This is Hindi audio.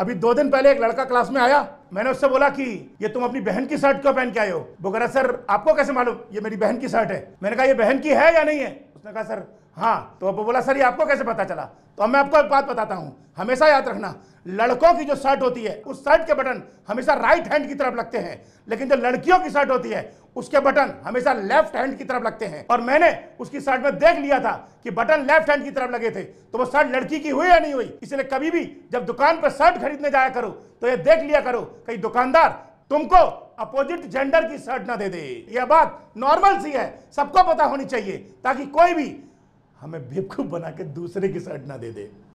अभी दो दिन पहले एक लड़का क्लास में आया मैंने उससे बोला कि ये तुम अपनी बहन की शर्ट क्यों पहन के आए हो वो कह रहा सर आपको कैसे मालूम ये मेरी बहन की शर्ट है मैंने कहा ये बहन की है या नहीं है उसने कहा सर हाँ तो वो बोला सर ये आपको कैसे पता चला तो अब मैं आपको एक बात बताता हूँ हमेशा याद रखना लड़कों की जो शर्ट होती है उस शर्ट के बटन हमेशा राइट हैंड की तरफ लगते हैं लेकिन जो लड़कियों की शर्ट होती है उसके बटन हमेशा लेफ्ट हैंड की तरफ लगते हैं और मैंने उसकी शर्ट में देख लिया था कि बटन लेफ्ट हैंड की तरफ लगे थे तो वो शर्ट लड़की की हुई या नहीं हुई इसलिए कभी भी जब दुकान पर शर्ट खरीदने जाया करो तो ये देख लिया करो कहीं दुकानदार तुमको अपोजिट जेंडर की शर्ट ना दे दे यह बात नॉर्मल सी है सबको पता होनी चाहिए ताकि कोई भी हमें बेवकूफ बना के दूसरे की शर्ट ना दे दे